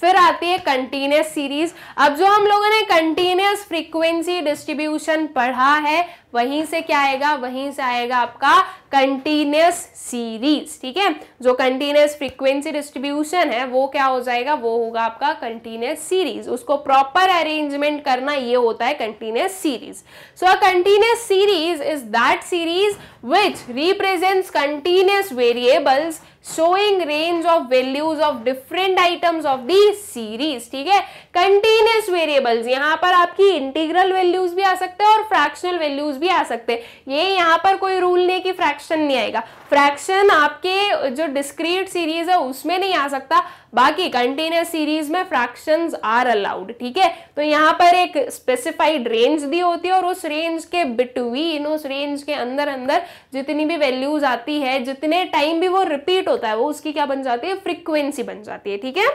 फिर आती है कंटिन्यूस सीरीज अब जो हम लोगों ने कंटिन्यूस फ्रीक्वेंसी डिस्ट्रीब्यूशन पढ़ा है वहीं से क्या आएगा वहीं से आएगा आपका कंटिन्यूस सीरीज ठीक है जो कंटिन्यूस फ्रीक्वेंसी डिस्ट्रीब्यूशन है वो क्या हो जाएगा वो होगा आपका कंटिन्यूस सीरीज उसको प्रॉपर अरेंजमेंट करना ये होता है continuous series so a continuous series is that series which represents continuous variables showing range of values of different items of the की सीरीज ठीक है कंटिन्यूस वेरिएबल्स यहाँ पर आपकी इंटीग्रल वैल्यूज भी आ सकते हैं और फ्रैक्शनल वैल्यूज भी आ सकते हैं ये यहाँ पर कोई रूल नहीं कि फ्रैक्शन नहीं आएगा फ्रैक्शन आपके जो डिस्क्रीट सीरीज है उसमें नहीं आ सकता बाकी कंटिन्यूस सीरीज में फ्रैक्शन आर अलाउड ठीक है तो यहाँ पर एक स्पेसिफाइड रेंज दी होती है और उस रेंज के बिटवीन उस रेंज के अंदर अंदर जितनी भी वैल्यूज आती है जितने टाइम भी वो रिपीट होता है वो उसकी क्या बन जाती है फ्रिक्वेंसी बन जाती है ठीक है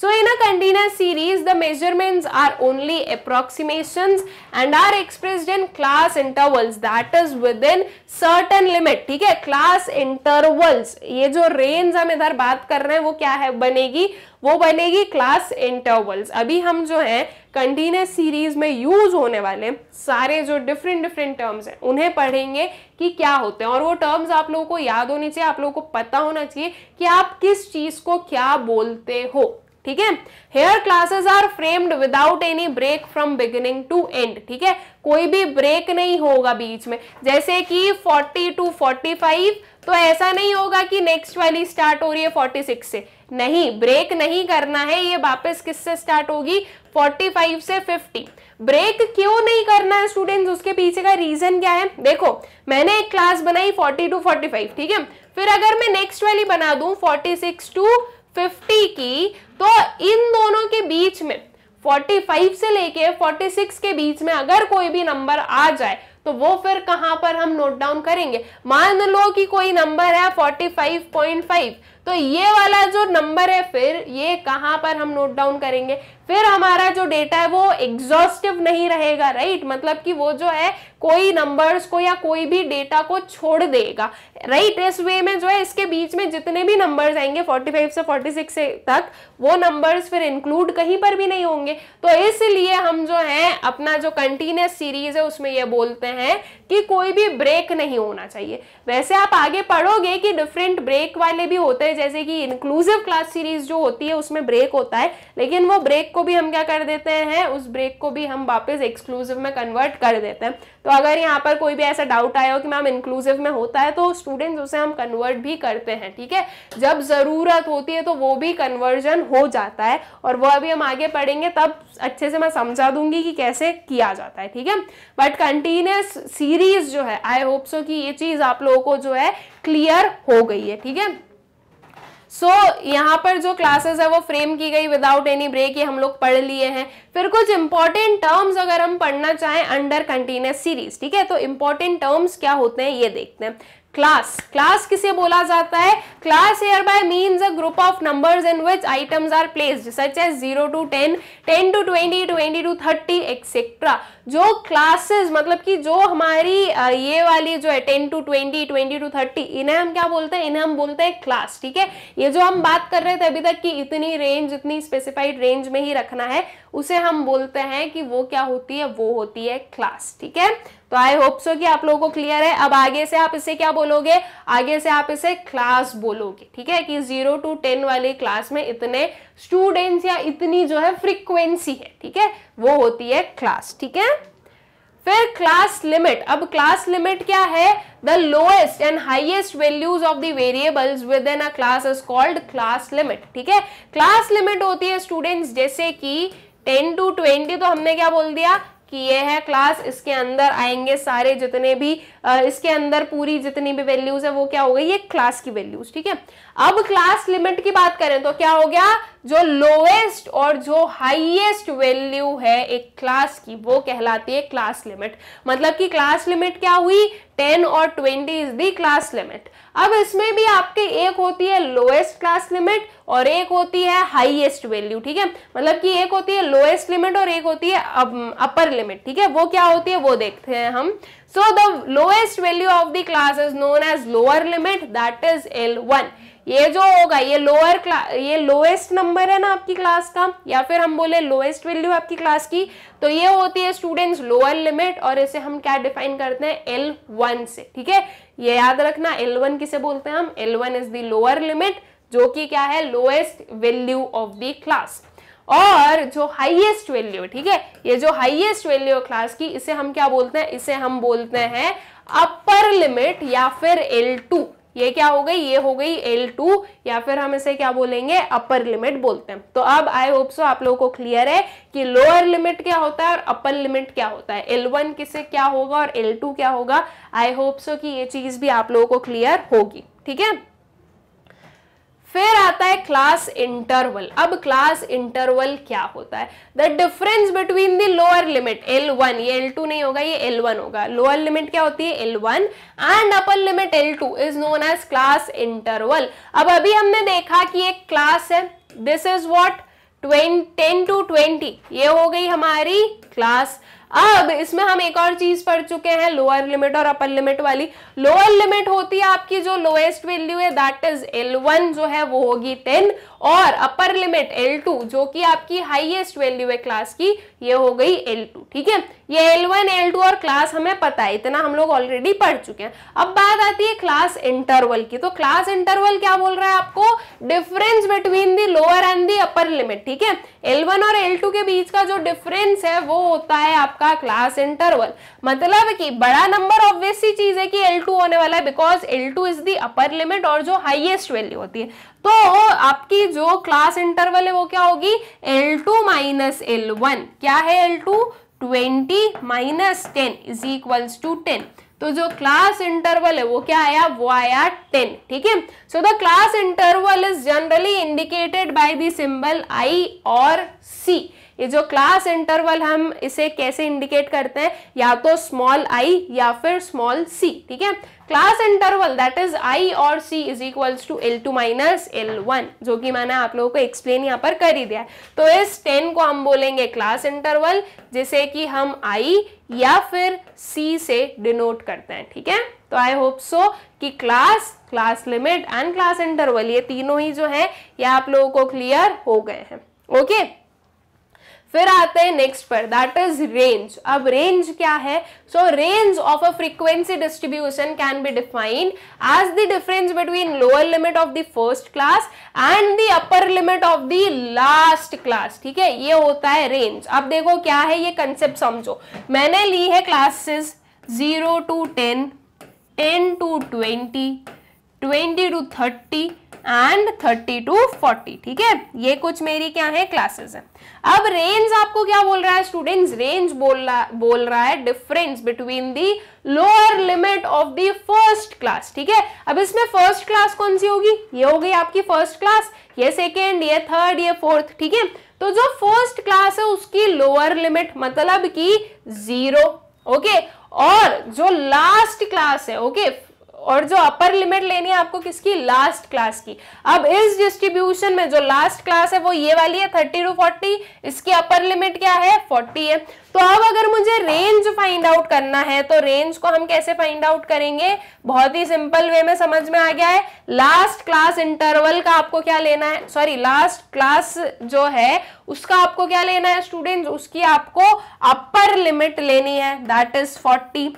सो ये in a continuous series, the measurements are only approximations and are expressed in class intervals that is within certain limit ठीक है class intervals ये जो range हम इधर बात कर रहे हैं वो क्या है बनेगी वो बनेगी class intervals अभी हम जो है continuous series में use होने वाले सारे जो different different terms हैं उन्हें पढ़ेंगे कि क्या होते हैं और वो terms आप लोगों को याद होनी चाहिए आप लोगों को पता होना चाहिए कि आप किस चीज़ को क्या बोलते हो ठीक है here classes are framed without any break from beginning to end ठीक है कोई भी ब्रेक नहीं होगा बीच में जैसे कि 40 टू 45 तो ऐसा नहीं होगा कि नेक्स्ट वाली स्टार्ट हो रही है 46 से नहीं ब्रेक नहीं करना है ये वापस किससे स्टार्ट होगी 45 से 50 ब्रेक क्यों नहीं करना है स्टूडेंट्स उसके पीछे का रीजन क्या है देखो मैंने एक क्लास बनाई फोर्टी टू 45 ठीक है फिर अगर मैं नेक्स्ट वाली बना दूं 46 टू 50 की तो इन दोनों के बीच में 45 से लेके 46 के बीच में अगर कोई भी नंबर आ जाए तो वो फिर कहां पर हम नोट डाउन करेंगे मान लो कि कोई नंबर है 45.5 तो ये वाला जो नंबर है फिर ये कहां पर हम नोट डाउन करेंगे फिर हमारा जो डेटा है वो एग्जॉस्टिव नहीं रहेगा राइट मतलब कि वो जो है कोई नंबर्स को या कोई भी डेटा को छोड़ देगा राइट इस वे में जो है इसके बीच में जितने भी नंबर्स आएंगे 45 से 46 से तक वो नंबर्स फिर इंक्लूड कहीं पर भी नहीं होंगे तो इसलिए हम जो है अपना जो कंटिन्यूस सीरीज है उसमें ये बोलते हैं कि कोई भी ब्रेक नहीं होना चाहिए वैसे आप आगे पढ़ोगे कि डिफरेंट ब्रेक वाले भी होते है जैसे कि इंक्लूसिव क्लास सीरीज जो होती है उसमें ब्रेक होता है लेकिन वो ब्रेक को भी हम क्या कर देते हैं उस ब्रेक को भी हम वापस एक्सक्लूसिव में कन्वर्ट कर देते हैं तो अगर यहाँ पर कोई भी ऐसा डाउट आया हो कि मैम इंक्लूसिव में होता है तो स्टूडेंट्स उसे हम कन्वर्ट भी करते हैं ठीक है जब ज़रूरत होती है तो वो भी कन्वर्जन हो जाता है और वह अभी हम आगे पढ़ेंगे तब अच्छे से मैं समझा दूंगी कि कैसे किया जाता है ठीक है बट कंटिन्यूस सीरीज जो है आई होप सो कि ये चीज़ आप लोगों को जो है क्लियर हो गई है ठीक है सो so, यहाँ पर जो क्लासेस है वो फ्रेम की गई विदाउट एनी ब्रेक ये हम लोग पढ़ लिए हैं फिर कुछ इंपॉर्टेंट टर्म्स अगर हम पढ़ना चाहें अंडर कंटिन्यूस सीरीज ठीक है तो इंपॉर्टेंट टर्म्स क्या होते हैं ये देखते हैं क्लास क्लास किसे बोला जाता है class are by mean a group of number in which items are placed such as zero to ten ten to twenty twenty to thirty etcetera जो क्लासेस मतलब कि जो हमारी ये वाली जो है ten to twenty twenty to thirty इन्हें हम क्या बोलते हैं इन्हें हम बोलते हैं क्लास ठीक है ये जो हम बात कर रहे थे अभी तक कि इतनी रेंज इतनी स्पेसिफाइड रेंज में ही रखना है उसे हम बोलते हैं कि वो क्या होती है वो होती है क्लास ठीक है तो आई होप सो कि आप लोगों को क्लियर है अब आगे से आप इसे क्या बोलोगे आगे से आप इसे क्लास बोलोगे ठीक है कि जीरो टू टेन वाली क्लास में इतने स्टूडेंट्स या इतनी जो है फ्रीक्वेंसी है ठीक है वो होती है क्लास ठीक है फिर क्लास लिमिट अब क्लास लिमिट क्या है the lowest and highest values of the variables within a class is called class limit ठीक है क्लास लिमिट होती है स्टूडेंट्स जैसे कि 10 टू 20 तो हमने क्या बोल दिया किए हैं क्लास इसके अंदर आएंगे सारे जितने भी इसके अंदर पूरी जितनी भी वैल्यूज है वो क्या हो गई ये क्लास की वैल्यूज ठीक है अब क्लास लिमिट की बात करें तो क्या हो गया जो लोएस्ट और जो हाईएस्ट वैल्यू है एक क्लास की वो कहलाती है क्लास लिमिट मतलब कि क्लास लिमिट क्या हुई टेन और twenty is the class limit अब इसमें भी आपके एक होती है लोएस्ट क्लास लिमिट और एक होती है हाईएस्ट वैल्यू ठीक है मतलब कि एक होती है लोएस्ट लिमिट और एक होती है अपर लिमिट ठीक है वो क्या होती है वो देखते हैं हम So the lowest value of the class is known as lower limit that is L1. ये जो होगा ये लोअर क्लास ये लोएस्ट नंबर है ना आपकी क्लास का या फिर हम बोले लोएस्ट वैल्यू आपकी क्लास की तो ये होती है स्टूडेंट्स लोअर लिमिट और इसे हम क्या डिफाइन करते हैं एल वन से ठीक है ये याद रखना एल वन किसे बोलते हैं हम L one is the lower limit जो कि क्या है lowest value of the class और जो हाइएस्ट वैल्यू ठीक है ये जो हाइएस्ट वैल्यू है क्लास की इसे हम क्या बोलते हैं इसे हम बोलते हैं अपर लिमिट या फिर एल टू ये क्या हो गई ये हो गई एल टू या फिर हम इसे क्या बोलेंगे अपर लिमिट बोलते हैं तो अब आई होप सो आप लोगों को क्लियर है कि लोअर लिमिट क्या होता है और अपर लिमिट क्या होता है एल वन किसे क्या होगा और एल टू क्या होगा आई होप सो कि ये चीज भी आप लोगों को क्लियर होगी ठीक है फिर आता है क्लास इंटरवल अब क्लास इंटरवल क्या होता है the difference between the lower limit L one ये एल टू नहीं होगा ये एल वन होगा लोअर लिमिट क्या होती है L one and upper limit L two is known as class interval अब अभी हमने देखा कि एक क्लास है this is what ten to twenty ये हो गई हमारी क्लास अब इसमें हम एक और चीज पढ़ चुके हैं लोअर लिमिट और अपर लिमिट वाली लोअर लिमिट होती है आपकी जो लोएस्ट वैल्यू है दैट इज एल वन जो है वो होगी टेन और अपर लिमिट L2 जो कि आपकी हाईएस्ट वैल्यू है क्लास की ये हो गई L2 ठीक है ये L1 L2 और क्लास हमें पता है इतना हम लोग ऑलरेडी पढ़ चुके हैं अब बात आती है क्लास इंटरवल की तो क्लास इंटरवल क्या बोल रहा है आपको difference between the lower and the upper limit ठीक है L1 और L2 के बीच का जो डिफरेंस है वो होता है आपका क्लास इंटरवल मतलब कि बड़ा नंबर ऑब्वियसली चीज है कि L2 होने वाला है because L2 is the upper limit और जो हाइएस्ट वैल्यू होती है तो आपकी जो क्लास इंटरवल है वो क्या होगी L two minus L one क्या है L two twenty minus ten is equals to ten तो जो क्लास इंटरवल है वो क्या आया वो आया टेन ठीक है so the class interval is generally indicated by the symbol I और सी ये जो क्लास इंटरवल हम इसे कैसे इंडिकेट करते हैं या तो स्मॉल आई या फिर स्मॉल सी ठीक है class interval that is I और C is equals to L two minus L one जो कि मैंने आप लोगों को एक्सप्लेन यहाँ पर कर ही दिया है तो इस टेन को हम बोलेंगे क्लास इंटरवल जिसे कि हम आई या फिर सी से डिनोट करते हैं ठीक है तो आई होप सो कि class class limit and class interval ये तीनों ही जो है ये आप लोगों को क्लियर हो गए हैं ओके okay? फिर आते हैं नेक्स्ट पर दैट इज रेंज अब रेंज क्या है so range of a frequency distribution can be defined as the difference between lower limit of the first class and the upper limit of the last class ठीक है ये होता है range अब देखो क्या है ये कंसेप्ट समझो मैंने ली है classes zero to ten ten to twenty twenty to thirty and thirty to forty ठीक है ये कुछ मेरी क्या है क्लासेस है अब रेंज आपको क्या बोल रहा है स्टूडेंट्स रेंज बोल रहा बोल रहा है difference between the lower limit of the first class ठीक है अब इसमें फर्स्ट क्लास कौन सी होगी ये हो गई आपकी फर्स्ट क्लास ये सेकेंड ये थर्ड ये फोर्थ ठीक है तो जो फर्स्ट क्लास है उसकी लोअर लिमिट मतलब की जीरो ओके okay? और जो लास्ट क्लास है ओके okay? और जो अपर लिमिट लेनी है आपको किसकी लास्ट क्लास की अब इस डिस्ट्रीब्यूशन में जो लास्ट क्लास है वो ये वाली है थर्टी टू फोर्टी इसकी अपर लिमिट क्या है फोर्टी है तो अब अगर मुझे रेंज फाइंड आउट करना है तो रेंज को हम कैसे फाइंड आउट करेंगे बहुत ही सिंपल वे में समझ में आ गया है लास्ट क्लास इंटरवल का आपको क्या लेना है सॉरी लास्ट क्लास जो है उसका आपको क्या लेना है स्टूडेंट्स उसकी आपको अपर लिमिट लेनी है दैट इज फोर्टी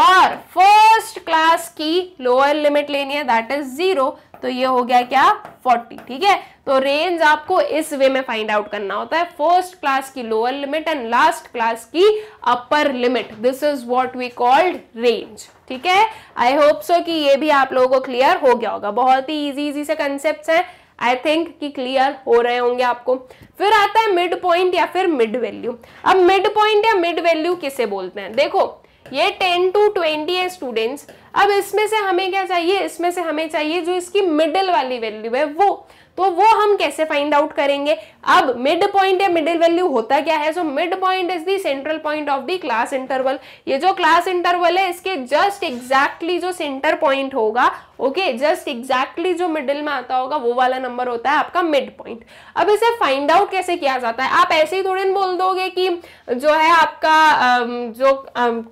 और फर्स्ट क्लास की लोअर लिमिट लेनी है दैट इज जीरो तो ये हो गया क्या 40 ठीक है तो रेंज आपको इस वे में फाइंड आउट करना होता है फर्स्ट क्लास की लोअर लिमिट एंड लास्ट क्लास की upper limit this is what we called range ठीक है आई होप सो कि ये भी आप लोगों को क्लियर हो गया होगा बहुत ही इजी इजी से कंसेप्ट हैं आई थिंक कि क्लियर हो रहे होंगे आपको फिर आता है मिड पॉइंट या फिर मिड वैल्यू अब मिड पॉइंट या मिड वैल्यू किसे बोलते हैं देखो ये टेन टू ट्वेंटी है स्टूडेंट्स अब इसमें से हमें क्या चाहिए इसमें से हमें चाहिए जो इसकी मिडिल वाली वैल्यू है वो तो वो हम कैसे फाइंड आउट करेंगे अब मिड पॉइंट या मिडिल वैल्यू होता क्या है so mid point is the central point of the class interval ये जो क्लास इंटरवल है इसके जस्ट एग्जैक्टली जो सेंटर पॉइंट होगा ओके जस्ट एग्जैक्टली जो मिडिल में आता होगा वो वाला नंबर होता है आपका मिड पॉइंट अब इसे फाइंड आउट कैसे किया जाता है आप ऐसे ही थोड़े बोल दोगे कि जो है आपका um, जो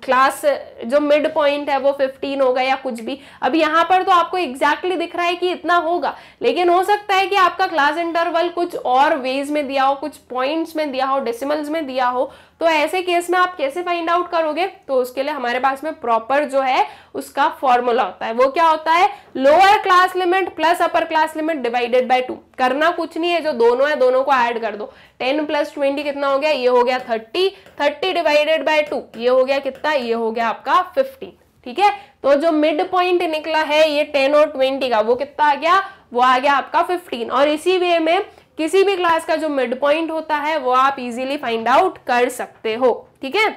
क्लास um, जो मिड पॉइंट है वो फिफ्टीन होगा या कुछ भी अब यहाँ पर तो आपको एग्जैक्टली exactly दिख रहा है कि इतना होगा लेकिन हो सकता है कि आपका क्लास इंटरवल कुछ और वे डेज में दिया हो कुछ पॉइंट्स में दिया हो डेसिमल्स में दिया हो तो ऐसे केस में आप कैसे फाइंड आउट करोगे तो उसके लिए हमारे पास में प्रॉपर जो है उसका फॉर्मूला होता है वो क्या होता है lower class limit plus upper class limit divided by two करना कुछ नहीं है जो दोनों है दोनों को ऐड कर दो टेन प्लस ट्वेंटी कितना हो गया ये हो गया thirty thirty divided by two ये हो गया कितना ये हो गया आपका फिफ्टी ठीक है तो जो मिड पॉइंट निकला है ये टेन और ट्वेंटी का वो कितना आ गया वो आ गया आपका फिफ्टीन और इसी वे में किसी भी क्लास का जो मिड पॉइंट होता है वो आप इजीली फाइंड आउट कर सकते हो ठीक है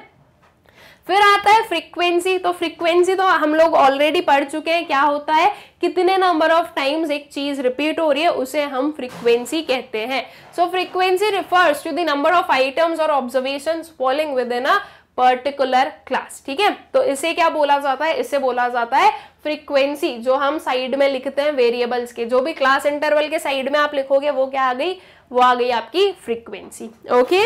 फिर आता है फ्रीक्वेंसी तो फ्रीक्वेंसी तो हम लोग ऑलरेडी पढ़ चुके हैं क्या होता है कितने नंबर ऑफ टाइम्स एक चीज रिपीट हो रही है उसे हम फ्रीक्वेंसी कहते हैं so frequency refers to the number of items और observation falling within a particular class ठीक है तो इसे क्या बोला जाता है इसे बोला जाता है फ्रीक्वेंसी जो हम साइड में लिखते हैं वेरिएबल्स के जो भी क्लास इंटरवल के साइड में आप लिखोगे वो क्या आ गई वो आ गई आपकी फ्रीक्वेंसी ओके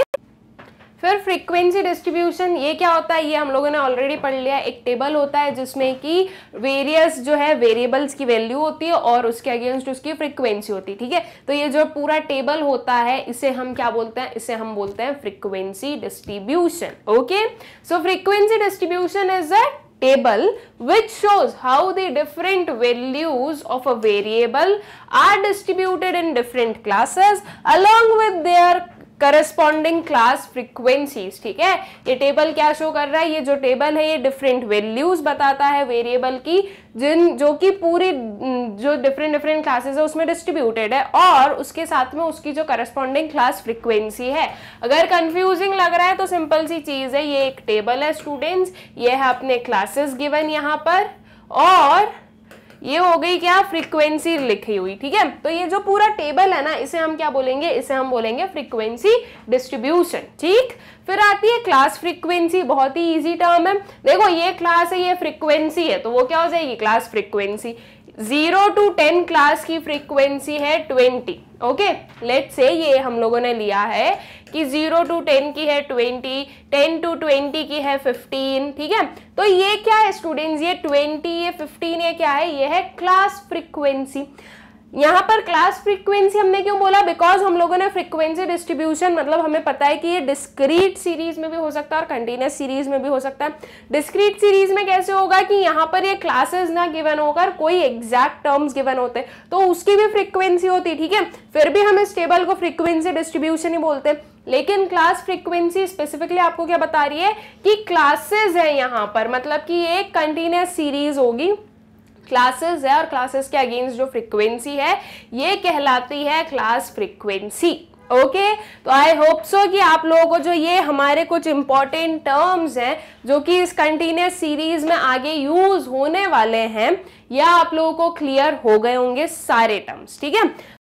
फिर फ्रीक्वेंसी डिस्ट्रीब्यूशन ये क्या होता है ये हम लोगों ने ऑलरेडी पढ़ लिया एक टेबल होता है जिसमें कि वेरियस जो है वेरिएबल्स की वैल्यू होती है और उसके अगेंस्ट उसकी फ्रीक्वेंसी होती है ठीक है तो ये जो पूरा टेबल होता है इसे हम क्या बोलते हैं इसे हम बोलते हैं frequency distribution okay so frequency distribution is a table which shows how the different values of a variable are distributed in different classes along with their corresponding class frequencies ठीक है ये टेबल क्या शो कर रहा है ये जो table है ये डिफरेंट वैल्यूज बताता है वेरिएबल की जिन जो कि पूरी जो डिफरेंट डिफरेंट क्लासेस है उसमें डिस्ट्रीब्यूटेड है और उसके साथ में उसकी जो करस्पॉन्डिंग क्लास फ्रिक्वेंसी है अगर कंफ्यूजिंग लग रहा है तो सिंपल सी चीज़ है ये एक टेबल है स्टूडेंट्स ये है अपने क्लासेस गिवन यहाँ पर और ये हो गई क्या फ्रीक्वेंसी लिखी हुई ठीक है तो ये जो पूरा टेबल है ना इसे हम क्या बोलेंगे इसे हम बोलेंगे फ्रीक्वेंसी डिस्ट्रीब्यूशन ठीक फिर आती है क्लास फ्रीक्वेंसी बहुत ही इजी टर्म है देखो ये क्लास है ये फ्रीक्वेंसी है तो वो क्या हो जाएगी class frequency zero to ten class की फ्रीक्वेंसी है ट्वेंटी ओके लेट से ये हम लोगों ने लिया है कि जीरो टू टेन की है ट्वेंटी टेन टू ट्वेंटी की है फिफ्टीन ठीक है तो ये क्या है स्टूडेंट्स ये ट्वेंटी ये फिफ्टीन ये क्या है ये है क्लास फ्रीक्वेंसी यहाँ पर क्लास फ्रीक्वेंसी हमने क्यों बोला बिकॉज हम लोगों ने फ्रीक्वेंसी डिस्ट्रीब्यूशन मतलब हमें पता है कि ये डिस्क्रीट सीरीज में भी हो सकता है और कंटिन्यूस सीरीज में भी हो सकता है डिस्क्रीट सीरीज में कैसे होगा कि यहाँ पर ये क्लासेस ना गिवन होकर कोई एग्जैक्ट टर्म्स गिवन होते तो उसकी भी फ्रिक्वेंसी होती ठीक है फिर भी हम इस टेबल को फ्रिक्वेंसी डिस्ट्रीब्यूशन ही बोलते हैं लेकिन क्लास फ्रीक्वेंसी स्पेसिफिकली आपको क्या बता रही है कि क्लासेस है यहाँ पर मतलब कि ये कंटिन्यूस सीरीज होगी क्लासेस है और क्लासेस के अगेंस्ट जो फ्रिक्वेंसी है ये कहलाती है क्लास फ्रिक्वेंसी ओके okay, तो आई होप सो कि आप लोगों को जो ये हमारे कुछ इंपॉर्टेंट टर्म्स हैं जो कि इस कंटिन्यूस सीरीज में आगे यूज होने वाले हैं या आप लोगों को क्लियर हो गए होंगे सारे टर्म्स ठीक है